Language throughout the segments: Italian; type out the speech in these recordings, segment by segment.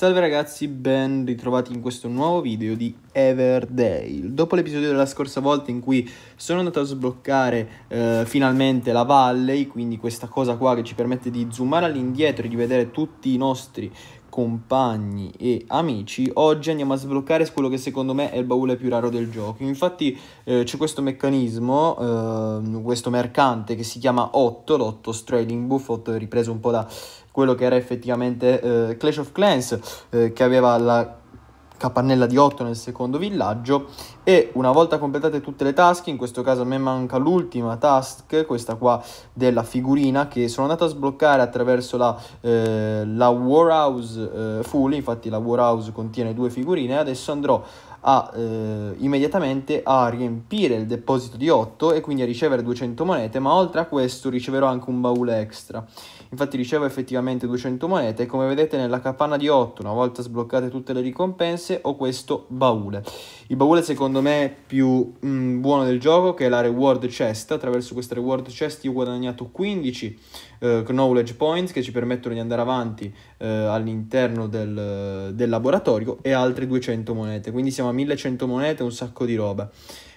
Salve ragazzi, ben ritrovati in questo nuovo video di Everdale. Dopo l'episodio della scorsa volta in cui sono andato a sbloccare eh, finalmente la Valley, quindi questa cosa qua che ci permette di zoomare all'indietro e di vedere tutti i nostri compagni e amici, oggi andiamo a sbloccare quello che secondo me è il baule più raro del gioco. Infatti eh, c'è questo meccanismo, eh, questo mercante che si chiama 8, l'8 Trading Buff, 8 ripreso un po' da quello che era effettivamente eh, Clash of Clans, eh, che aveva la capannella di 8 nel secondo villaggio e una volta completate tutte le task, in questo caso a me manca l'ultima task, questa qua della figurina che sono andato a sbloccare attraverso la, eh, la Warhouse eh, Full, infatti la Warhouse contiene due figurine, adesso andrò a, eh, immediatamente a riempire il deposito di 8 e quindi a ricevere 200 monete, ma oltre a questo riceverò anche un baule extra. Infatti ricevo effettivamente 200 monete e come vedete nella capanna di 8, una volta sbloccate tutte le ricompense, ho questo baule. Il baule secondo me più mh, mm, buono del gioco che è la reward chest, attraverso questa reward chest io ho guadagnato 15 eh, knowledge points che ci permettono di andare avanti eh, all'interno del, del laboratorio e altre 200 monete, quindi siamo siamo a 1100 monete, un sacco di roba.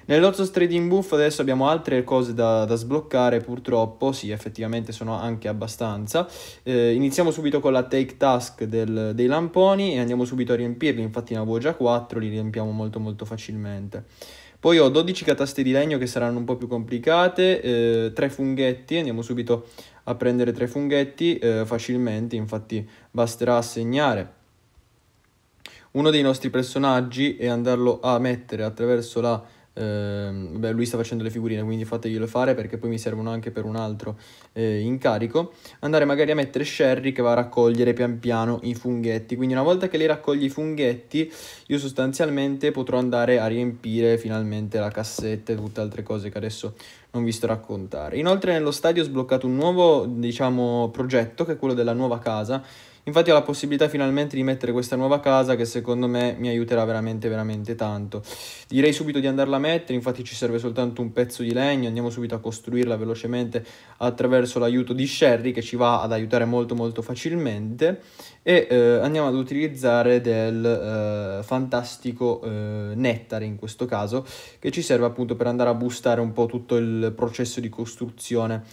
Nell'Ozos Trading Buff adesso abbiamo altre cose da, da, sbloccare purtroppo, sì effettivamente sono anche abbastanza. Eh, iniziamo subito con la take task del, dei lamponi e andiamo subito a riempirli, infatti ne avevo già 4, li riempiamo molto molto facilmente. Poi ho 12 cataste di legno che saranno un po' più complicate, eh, 3 funghetti, andiamo subito a prendere 3 funghetti eh, facilmente, infatti basterà assegnare uno dei nostri personaggi e andarlo a mettere attraverso la... Ehm, beh, lui sta facendo le figurine, quindi fateglielo fare perché poi mi servono anche per un altro eh, incarico. Andare magari a mettere Sherry che va a raccogliere pian piano i funghetti. Quindi una volta che lei raccoglie i funghetti, io sostanzialmente potrò andare a riempire finalmente la cassetta e tutte altre cose che adesso non vi sto a raccontare. Inoltre nello stadio ho sbloccato un nuovo, diciamo, progetto che è quello della nuova casa Infatti ho la possibilità finalmente di mettere questa nuova casa che secondo me mi aiuterà veramente veramente tanto. Direi subito di andarla a mettere, infatti ci serve soltanto un pezzo di legno, andiamo subito a costruirla velocemente attraverso l'aiuto di Sherry che ci va ad aiutare molto molto facilmente e eh, andiamo ad utilizzare del eh, fantastico eh, nettare in questo caso che ci serve appunto per andare a boostare un po' tutto il processo di costruzione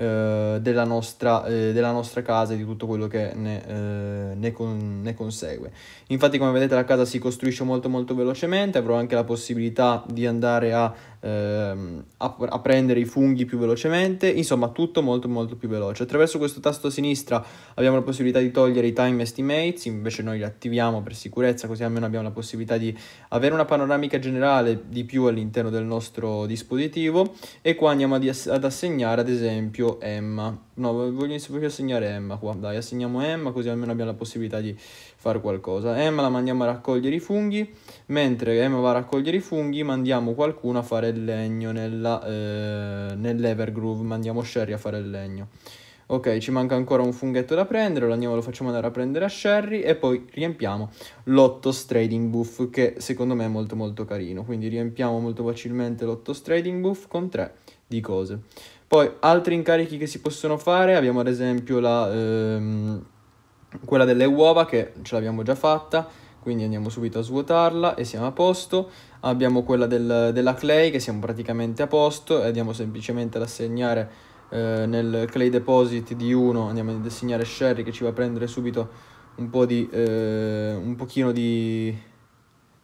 eh, della, nostra, eh, della, nostra, casa e di tutto quello che ne, eh, ne, con, ne, consegue. Infatti come vedete la casa si costruisce molto molto velocemente, avrò anche la possibilità di andare a, ehm, a, a prendere i funghi più velocemente, insomma tutto molto molto più veloce. Attraverso questo tasto a sinistra abbiamo la possibilità di togliere i time estimates, invece noi li attiviamo per sicurezza così almeno abbiamo la possibilità di avere una panoramica generale di più all'interno del nostro dispositivo e qua andiamo ad, ass ad assegnare ad esempio proprio Emma. No, voglio proprio assegnare Emma qua. Dai, assegniamo Emma così almeno abbiamo la possibilità di fare qualcosa. Emma la mandiamo a raccogliere i funghi. Mentre Emma va a raccogliere i funghi, mandiamo qualcuno a fare il legno nella, eh, nell'Evergroove. Mandiamo Sherry a fare il legno. Ok, ci manca ancora un funghetto da prendere, lo andiamo, lo facciamo andare a prendere a Sherry e poi riempiamo l'otto Trading Buff che secondo me è molto molto carino. Quindi riempiamo molto facilmente l'otto Trading Buff con tre di cose. Poi altri incarichi che si possono fare, abbiamo ad esempio la, ehm, quella delle uova che ce l'abbiamo già fatta, quindi andiamo subito a svuotarla e siamo a posto. Abbiamo quella del, della clay che siamo praticamente a posto e andiamo semplicemente ad assegnare eh, nel clay deposit di 1 andiamo a disegnare Sherry che ci va a prendere subito un po' di eh, un pochino di,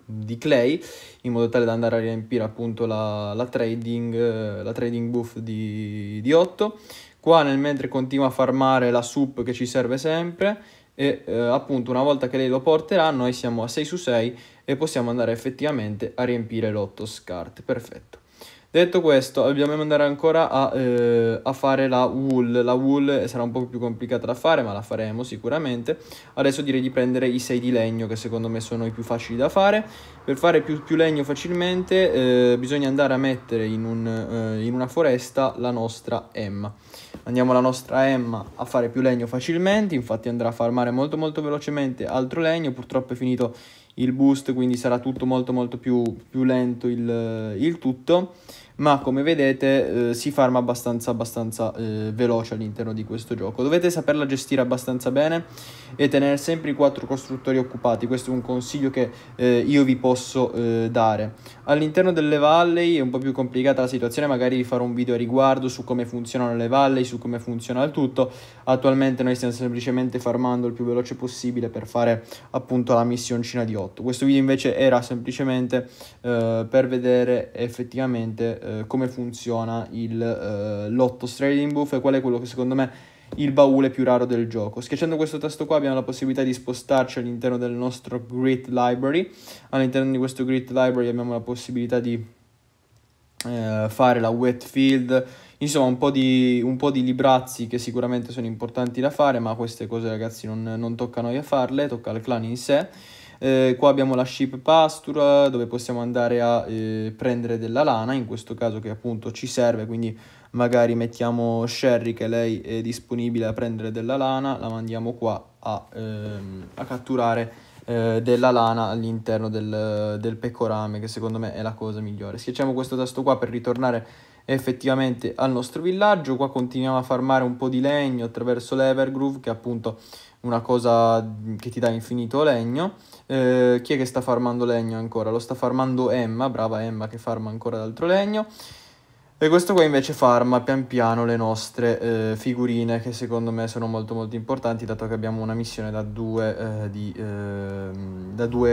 di clay in modo tale da andare a riempire appunto la, la trading eh, la trading booth di, di 8 qua nel mentre continua a farmare la soup che ci serve sempre e eh, appunto una volta che lei lo porterà noi siamo a 6 su 6 e possiamo andare effettivamente a riempire l'8 scart perfetto Detto questo, dobbiamo andare ancora a, eh, a, fare la wool. La wool sarà un po' più complicata da fare, ma la faremo sicuramente. Adesso direi di prendere i 6 di legno, che secondo me sono i più facili da fare. Per fare più, più legno facilmente eh, bisogna andare a mettere in, un, eh, in, una foresta la nostra Emma. Andiamo la nostra Emma a fare più legno facilmente, infatti andrà a farmare molto molto velocemente altro legno. Purtroppo è finito il boost, quindi sarà tutto molto molto più, più lento il, il tutto ma come vedete eh, si farma abbastanza, abbastanza eh, veloce all'interno di questo gioco. Dovete saperla gestire abbastanza bene e tenere sempre i quattro costruttori occupati. Questo è un consiglio che eh, io vi posso eh, dare. All'interno delle valley è un po' più complicata la situazione, magari vi farò un video a riguardo su come funzionano le valley, su come funziona il tutto. Attualmente noi stiamo semplicemente farmando il più veloce possibile per fare appunto la missioncina di 8. Questo video invece era semplicemente eh, per vedere effettivamente eh, come funziona il, eh, l'otto trading booth e qual è quello che secondo me il baule più raro del gioco. Schiacciando questo tasto qua abbiamo la possibilità di spostarci all'interno del nostro grid library. All'interno di questo grid library abbiamo la possibilità di eh, fare la wet field, insomma un po, di, un po' di librazzi che sicuramente sono importanti da fare, ma queste cose ragazzi non, non tocca a noi a farle, tocca al clan in sé. Eh, qua abbiamo la ship pasture dove possiamo andare a eh, prendere della lana, in questo caso che appunto ci serve, quindi magari mettiamo Sherry che lei è disponibile a prendere della lana, la mandiamo qua a, ehm, a catturare eh, della lana all'interno del, del, pecorame che secondo me è la cosa migliore. Schiacciamo questo tasto qua per ritornare effettivamente al nostro villaggio, qua continuiamo a farmare un po' di legno attraverso l'Evergrove che appunto una cosa che ti dà infinito legno. Eh, chi è che sta farmando legno ancora? Lo sta farmando Emma, brava Emma che farma ancora d'altro legno. E questo qua invece farma pian piano le nostre eh, figurine che secondo me sono molto molto importanti dato che abbiamo una missione da 2 eh, ehm,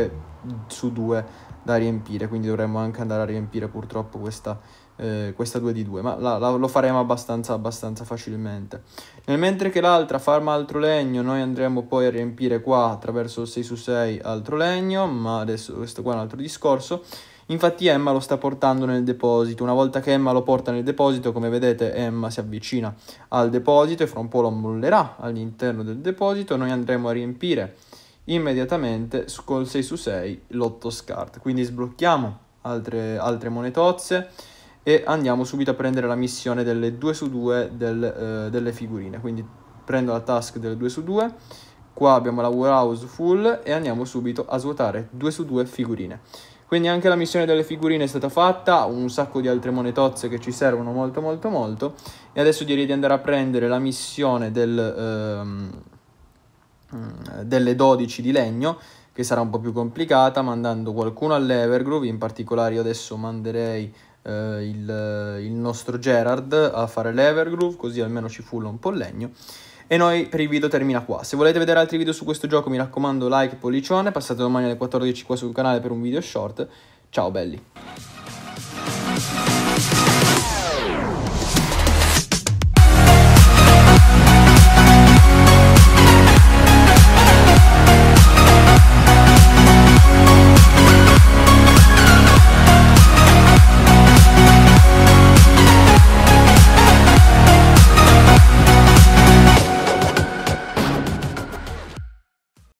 su due da riempire quindi dovremmo anche andare a riempire purtroppo questa eh, questa 2 di 2, ma la, la, lo faremo abbastanza, abbastanza facilmente. Nel mentre che l'altra farma altro legno, noi andremo poi a riempire qua attraverso il 6 su 6 altro legno, ma adesso questo qua è un altro discorso. Infatti Emma lo sta portando nel deposito, una volta che Emma lo porta nel deposito, come vedete Emma si avvicina al deposito e fra un po' lo mollerà all'interno del deposito, noi andremo a riempire immediatamente col 6 su 6 l'8 scart, quindi sblocchiamo altre, altre monetozze, e andiamo subito a prendere la missione delle 2 su 2 del, eh, delle figurine quindi prendo la task delle 2 su 2 qua abbiamo la warehouse full e andiamo subito a svuotare 2 su 2 figurine quindi anche la missione delle figurine è stata fatta, un sacco di altre monetozze che ci servono molto molto molto. E adesso direi di andare a prendere la missione del, ehm, mm, delle 12 di legno, che sarà un po' più complicata, mandando qualcuno all'Evergrove, in particolare io adesso manderei eh, il, eh, il, nostro Gerard a fare l'Evergroove, così almeno ci fulla un po' il legno. E noi per il video termina qua. Se volete vedere altri video su questo gioco mi raccomando like, pollicione, passate domani alle 14 qua sul canale per un video short. Ciao belli!